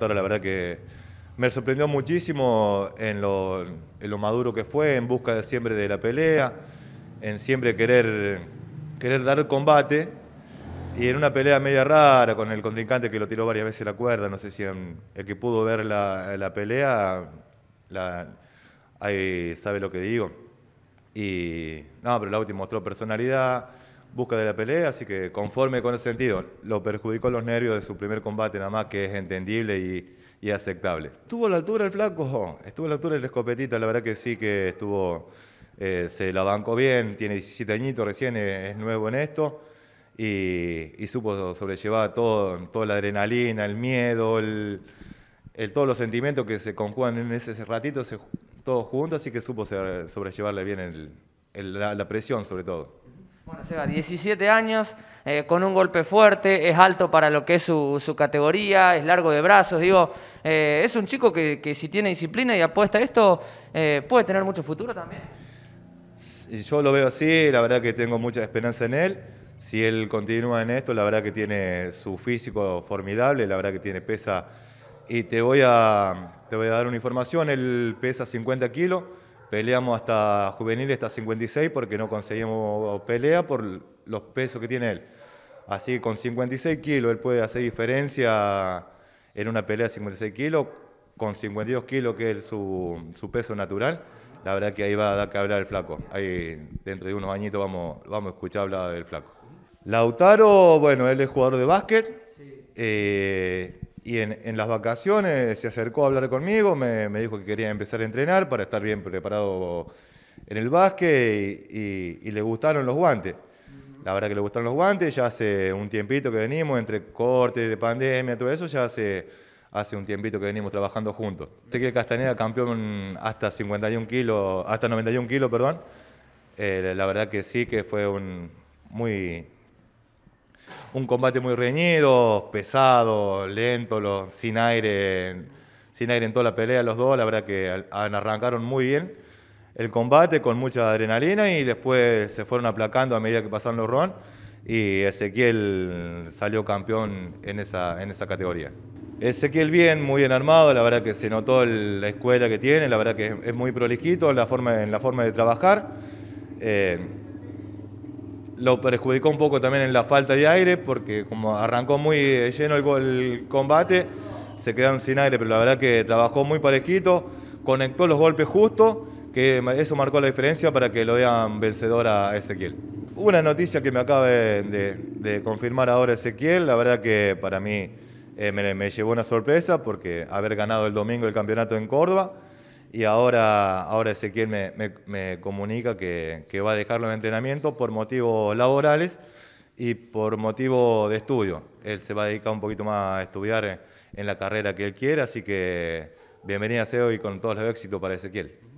pero la verdad que me sorprendió muchísimo en lo, maduro que fue, en busca de siempre de la pelea, en siempre querer, querer dar combate. Y en una pelea media rara con el contrincante que lo tiró varias veces la cuerda, no sé si el que pudo ver la, la pelea ahí sabe lo que digo. Y no, pero Lauti mostró personalidad, busca de la pelea, así que conforme con ese sentido. Lo perjudicó los nervios de su primer combate nada más, que es entendible y, y aceptable. ¿Estuvo a la altura el flaco? Estuvo a la altura el escopetita, la verdad que sí que estuvo, eh, se la bancó bien, tiene 17 añitos recién, es, nuevo en esto. Y, supo sobrellevar todo, toda la adrenalina, el miedo, el, todos los sentimientos que se conjugan en ese, ratito, todos juntos, así que supo sobrellevarle bien la presión sobre todo. Bueno, Seba, 17 años, eh, con un golpe fuerte, es alto para lo que es su, categoría, es largo de brazos, digo, eh, es un chico que, si tiene disciplina y apuesta a esto, eh, puede tener mucho futuro también. Yo lo veo así, la verdad que tengo mucha esperanza en él. Si él continúa en esto, la verdad que tiene su físico formidable, la verdad que tiene pesa. Y te voy a, te voy a dar una información, él pesa 50 kilos Peleamos hasta juvenil, hasta 56, porque no conseguimos pelea por los pesos que tiene él. Así que con 56 kilos él puede hacer diferencia en una pelea de 56 kilos, con 52 kilos que es su, peso natural. La verdad que ahí va a dar que hablar el flaco. Ahí dentro de unos añitos vamos, vamos a escuchar hablar del flaco. Lautaro, bueno, él es jugador de básquet. Eh, y en, las vacaciones se acercó a hablar conmigo, me, dijo que quería empezar a entrenar para estar bien preparado en el básquet y, le gustaron los guantes. La verdad que le gustaron los guantes, ya hace un tiempito que venimos, entre cortes de pandemia, todo eso, ya hace, hace un tiempito que venimos trabajando juntos. Sé que el Castaneda campeón hasta 51 kilos, hasta 91 kilos, perdón. Eh, la verdad que sí, que fue un muy un combate muy reñido, pesado, lento, sin, aire, sin aire en toda la pelea los dos, la verdad que arrancaron muy bien el combate con mucha adrenalina y después se fueron aplacando a medida que pasaron los rounds y Ezequiel salió campeón en esa, en esa categoría. Ezequiel bien, muy bien armado, la verdad que se notó la escuela que tiene, la verdad que es, muy prolijito la forma, en la forma de trabajar. Eh, lo perjudicó un poco también en la falta de aire, porque como arrancó muy eh, lleno el, combate, se quedaron sin aire, pero la verdad que trabajó muy parejito, conectó los golpes justos, que eso marcó la diferencia para que lo vean vencedor a Ezequiel. Una noticia que me acaba de, confirmar ahora Ezequiel, la verdad que para mí eh, me, me llevó una sorpresa, porque haber ganado el domingo el campeonato en Córdoba, y ahora, ahora Ezequiel me, me, comunica que, que, va a dejarlo en entrenamiento por motivos laborales y por motivo de estudio. Él se va a dedicar un poquito más a estudiar en la carrera que él quiere, así que bienvenida sea y con todos los éxitos para Ezequiel.